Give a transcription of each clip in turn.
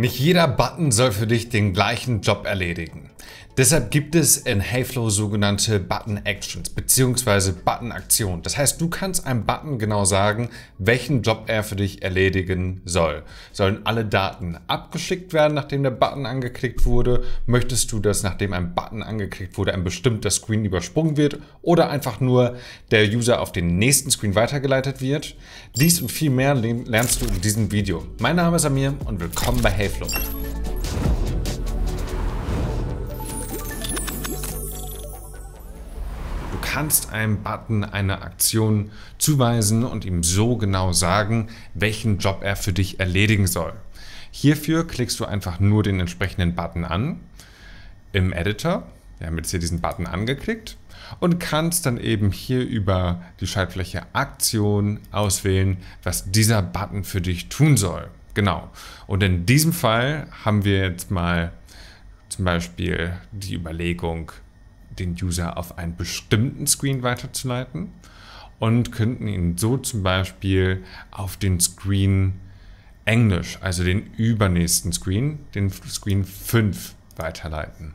Nicht jeder Button soll für dich den gleichen Job erledigen. Deshalb gibt es in Hayflow sogenannte Button Actions bzw. Button Aktionen. Das heißt, du kannst einem Button genau sagen, welchen Job er für dich erledigen soll. Sollen alle Daten abgeschickt werden, nachdem der Button angeklickt wurde? Möchtest du, dass nachdem ein Button angeklickt wurde, ein bestimmter Screen übersprungen wird oder einfach nur der User auf den nächsten Screen weitergeleitet wird? Dies und viel mehr lernst du in diesem Video. Mein Name ist Amir und willkommen bei Hayflow. Eiflung. Du kannst einem Button eine Aktion zuweisen und ihm so genau sagen, welchen Job er für dich erledigen soll. Hierfür klickst du einfach nur den entsprechenden Button an im Editor. Wir haben jetzt hier diesen Button angeklickt und kannst dann eben hier über die Schaltfläche Aktion auswählen, was dieser Button für dich tun soll. Genau. Und in diesem Fall haben wir jetzt mal zum Beispiel die Überlegung, den User auf einen bestimmten Screen weiterzuleiten und könnten ihn so zum Beispiel auf den Screen Englisch, also den übernächsten Screen, den Screen 5 weiterleiten.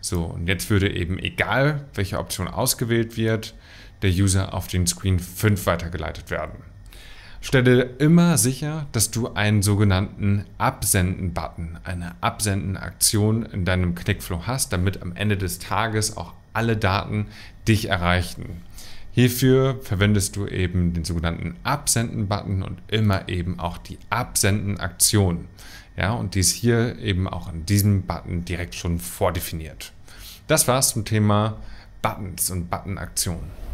So, und jetzt würde eben, egal welche Option ausgewählt wird, der User auf den Screen 5 weitergeleitet werden. Stelle immer sicher, dass du einen sogenannten Absenden-Button, eine Absenden-Aktion in deinem Clickflow hast, damit am Ende des Tages auch alle Daten dich erreichen. Hierfür verwendest du eben den sogenannten Absenden-Button und immer eben auch die Absenden-Aktion. Ja, und die ist hier eben auch in diesem Button direkt schon vordefiniert. Das war's zum Thema Buttons und Button-Aktionen.